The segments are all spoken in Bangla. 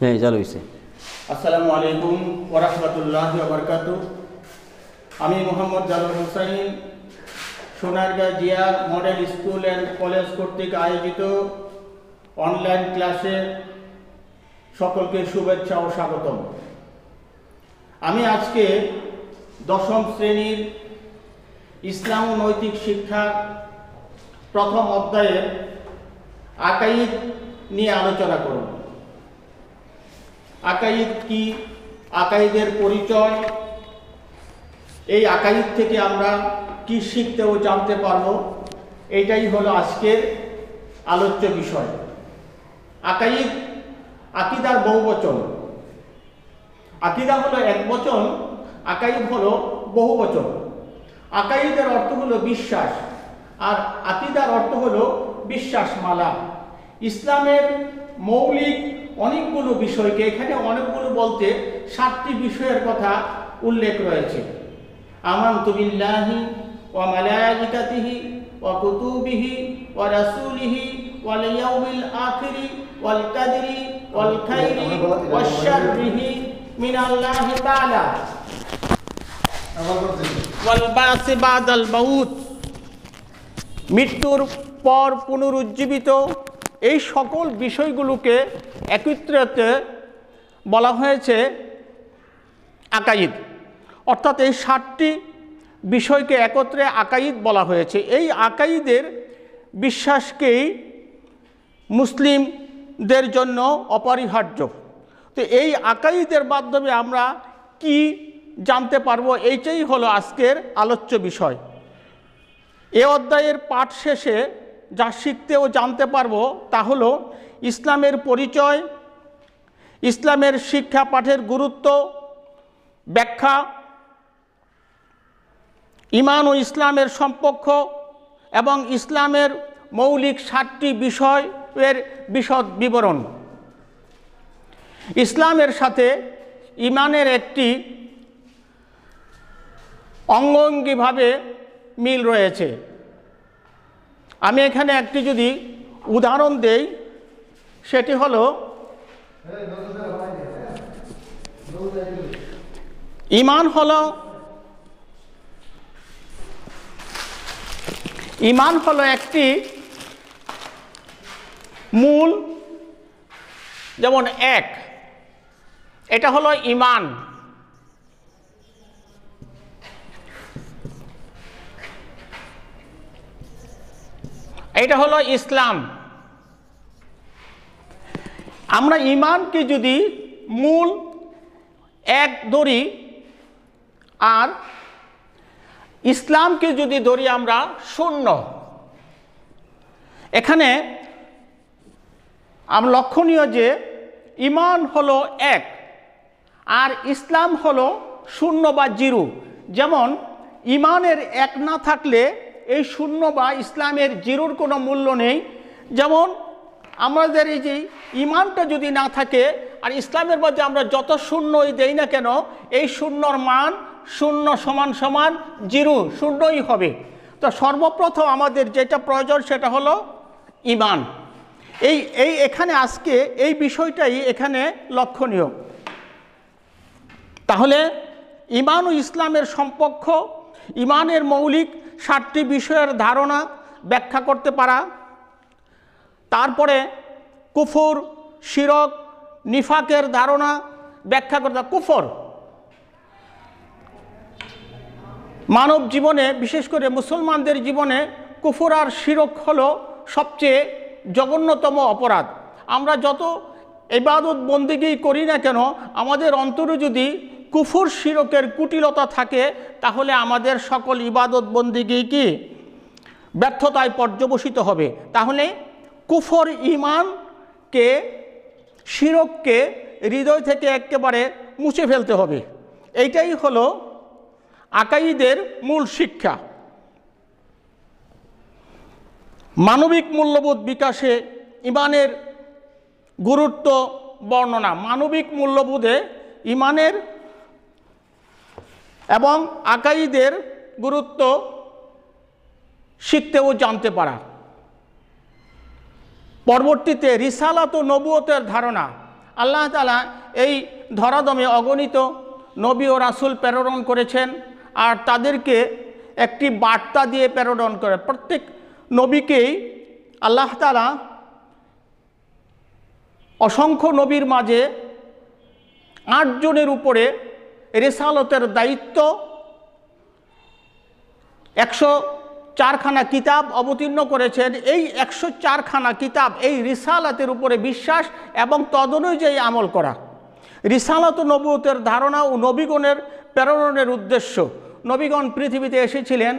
হ্যাঁ চালু হয়েছে আসসালামু আলাইকুম ওরহমতুল্লাহ বরকাত আমি মোহাম্মদ জালাল হোসাইন সোনারগাঁ জিয়ার মডেল স্কুল অ্যান্ড কলেজ কর্তৃক আয়োজিত অনলাইন ক্লাসে সকলকে শুভেচ্ছা ও স্বাগতম আমি আজকে দশম শ্রেণীর ইসলাম নৈতিক শিক্ষা প্রথম অধ্যায়ের আকাইদ নিয়ে আলোচনা করব আকাইদ কি আকাইদের পরিচয় এই আকাইদ থেকে আমরা কি শিখতে ও জানতে পারব এটাই হলো আজকের আলোচ্য বিষয় আকাইদ আকিদার বহুবচন আকিদা হলো এক বচন আকাইদ হলো বহুবচন আকাইদের অর্থ হলো বিশ্বাস আর আকিদার অর্থ হলো বিশ্বাস মালা ইসলামের মৌলিক অনেকগুলো বিষয়কে এখানে অনেকগুলো বলতে সাতটি বিষয়ের কথা উল্লেখ রয়েছে আমান্তুবিল্লাহি ও মালায়ালিকাতিহি ও কুতুবিহি ও রাসুলিহি ওয়াল ইয়াউমিল আখিরি ওয়াল কাদরি ওয়াল খাইরি ওয়াল শাররিহি মিন আল্লাহি তাআলা ওয়াল বাসি বাদাল মাউত মৃত্যুর পর পুনরুজ্জীবিত এই সকল বিষয়গুলোকে একত্রেতে বলা হয়েছে আকাইদ অর্থাৎ এই ষাটটি বিষয়কে একত্রে আকাইদ বলা হয়েছে এই আকাইদের বিশ্বাসকেই মুসলিমদের জন্য অপরিহার্য তো এই আকাইদের মাধ্যমে আমরা কি জানতে পারবো এইটাই হলো আজকের আলোচ্য বিষয় এ অধ্যায়ের পাঠ শেষে যা শিখতে ও জানতে পারবো তা হলো ইসলামের পরিচয় ইসলামের শিক্ষা পাঠের গুরুত্ব ব্যাখ্যা ইমান ও ইসলামের সম্পর্ক এবং ইসলামের মৌলিক সাতটি বিষয়ের বিশদ বিবরণ ইসলামের সাথে ইমানের একটি অঙ্গঙ্গিভাবে মিল রয়েছে আমি এখানে একটি যদি উদাহরণ দেই সেটি হলো ইমান হল ইমান হল একটি মূল যেমন এক এটা হলো ইমান এটা হলো ইসলাম আমরা ইমানকে যদি মূল এক ধরি আর ইসলামকে যদি ধরি আমরা শূন্য এখানে আমরা লক্ষণীয় যে ইমান হলো এক আর ইসলাম হলো শূন্য বা জিরো যেমন ইমানের এক না থাকলে এই শূন্য বা ইসলামের জিরোর কোনো মূল্য নেই যেমন আমাদের এই যে ইমানটা যদি না থাকে আর ইসলামের মধ্যে আমরা যত শূন্যই দেই না কেন এই শূন্যর মান শূন্য সমান সমান জিরু শূন্যই হবে তো সর্বপ্রথম আমাদের যেটা প্রয়োজন সেটা হলো ইমান এই এই এখানে আজকে এই বিষয়টাই এখানে লক্ষণীয় তাহলে ইমান ও ইসলামের সম্পর্ক ইমানের মৌলিক সাতটি বিষয়ের ধারণা ব্যাখ্যা করতে পারা তারপরে কুফুর শিরক নিফাকের ধারণা ব্যাখ্যা করতে কুফর মানব জীবনে বিশেষ করে মুসলমানদের জীবনে কুফর আর শিরক হল সবচেয়ে জঘন্যতম অপরাধ আমরা যত এবাদত বন্দিগি করি না কেন আমাদের অন্তরে যদি কুফুর শিরকের কুটিলতা থাকে তাহলে আমাদের সকল ইবাদত বন্দিগি কি ব্যর্থতায় পর্যবসিত হবে তাহলে কুফর ইমানকে শিরককে হৃদয় থেকে একেবারে মুছে ফেলতে হবে এইটাই হলো আকাইদের মূল শিক্ষা মানবিক মূল্যবোধ বিকাশে ইমানের গুরুত্ব বর্ণনা মানবিক মূল্যবোধে ইমানের এবং আকাইদের গুরুত্ব শিখতে ও জানতে পারা পরবর্তীতে রিসালাত ও নবুয়তের ধারণা আল্লাহ তালা এই ধরাদমে অগণিত নবী ও রাসুল প্রেরণ করেছেন আর তাদেরকে একটি বার্তা দিয়ে প্রেরণ করে প্রত্যেক নবীকেই আল্লাহ তালা অসংখ্য নবীর মাঝে আটজনের উপরে রেসালতের দায়িত্ব একশো চারখানা কিতাব অবতীর্ণ করেছেন এই একশো চারখানা কিতাব এই রিসালাতের উপরে বিশ্বাস এবং তদনুযায়ী আমল করা রিসালত নবুতের ধারণা ও নবীগণের প্রেরণের উদ্দেশ্য নবীগণ পৃথিবীতে এসেছিলেন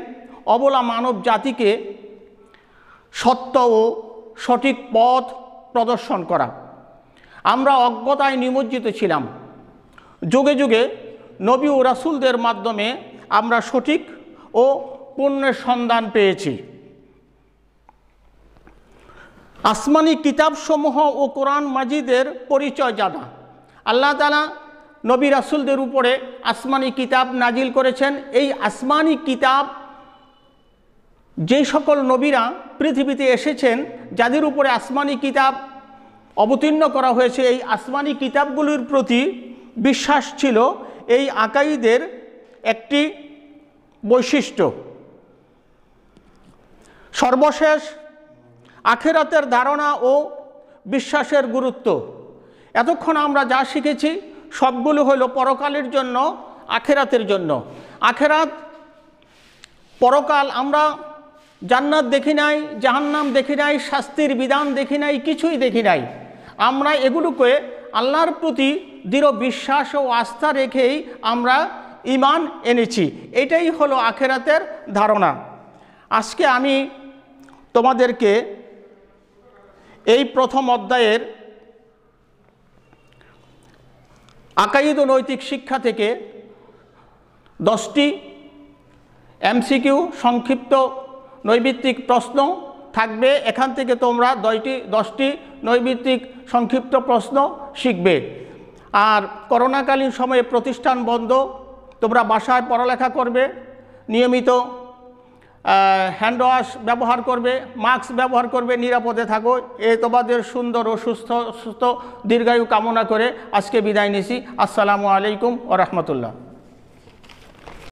অবলা মানব জাতিকে সত্য ও সঠিক পথ প্রদর্শন করা আমরা অজ্ঞতায় নিমজ্জিত ছিলাম যুগে যুগে নবী ও রাসুলদের মাধ্যমে আমরা সঠিক ও পণ্যের সন্ধান পেয়েছি আসমানি কিতাবসমূহ ও কোরআন মাজিদের পরিচয় জানা আল্লাহ তালা নবী রাসুলদের উপরে আসমানি কিতাব নাজিল করেছেন এই আসমানি কিতাব যে সকল নবীরা পৃথিবীতে এসেছেন যাদের উপরে আসমানি কিতাব অবতীর্ণ করা হয়েছে এই আসমানি কিতাবগুলির প্রতি বিশ্বাস ছিল এই আকাইদের একটি বৈশিষ্ট্য সর্বশেষ আখেরাতের ধারণা ও বিশ্বাসের গুরুত্ব এতক্ষণ আমরা যা শিখেছি সবগুলো হল পরকালের জন্য আখেরাতের জন্য আখেরাত পরকাল আমরা জান্নাত দেখি নাই জাহান্নাম দেখি নাই শাস্তির বিধান দেখি নাই কিছুই দেখি নাই আমরা এগুলোকে আল্লাহর প্রতি দৃঢ় বিশ্বাস ও আস্থা রেখেই আমরা ইমান এনেছি এটাই হলো আখেরাতের ধারণা আজকে আমি তোমাদেরকে এই প্রথম অধ্যায়ের আকাইদ নৈতিক শিক্ষা থেকে দশটি এমসিকিউ সংক্ষিপ্ত নৈবিত্তিক প্রশ্ন থাকবে এখান থেকে তোমরা দশটি দশটি নৈবিত্তিক সংক্ষিপ্ত প্রশ্ন শিখবে আর করোনাকালীন সময়ে প্রতিষ্ঠান বন্ধ তোমরা বাসায় পড়ালেখা করবে নিয়মিত হ্যান্ড ওয়াশ ব্যবহার করবে মাস্ক ব্যবহার করবে নিরাপদে থাকো এ তোমাদের সুন্দর ও সুস্থ সুস্থ দীর্ঘায়ু কামনা করে আজকে বিদায় নিছি আসসালামু আলাইকুম ও রহমতুল্লাহ